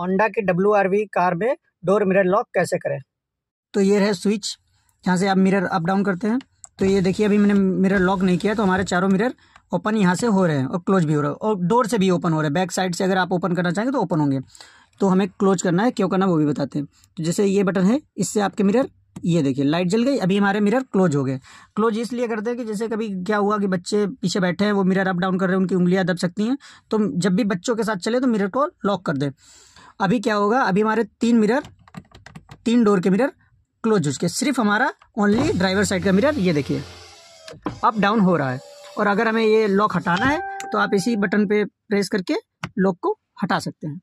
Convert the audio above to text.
Honda की W car में door mirror lock कैसे करें तो ये है स्विच यहाँ से आप मिरर अप डाउन करते हैं तो ये देखिए अभी मैंने मिरर लॉक नहीं किया तो हमारे चारों मिरर ओपन यहाँ से हो रहे हैं और क्लोज भी हो रहा है और डोर से भी ओपन हो रहा है बैक साइड से अगर आप ओपन करना चाहेंगे तो ओपन होंगे तो हमें क्लोज करना है क्यों करना है वो भी बताते हैं तो जैसे ये बटन है इससे आपके मिरर ये देखिए लाइट जल गई अभी हमारे मिरर क्लोज हो गए क्लोज इसलिए करते हैं कि जैसे कभी क्या हुआ कि बच्चे पीछे बैठे हैं वो मिरर अप डाउन कर रहे हैं उनकी उंगलियां दब सकती हैं तो जब भी बच्चों के साथ चले तो मिरर को लॉक कर दें अभी क्या होगा अभी हमारे तीन मिरर तीन डोर के मिरर क्लोज हो चुके सिर्फ हमारा ओनली ड्राइवर साइड का मिरर ये देखिए अप डाउन हो रहा है और अगर हमें ये लॉक हटाना है तो आप इसी बटन पे प्रेस करके लॉक को हटा सकते हैं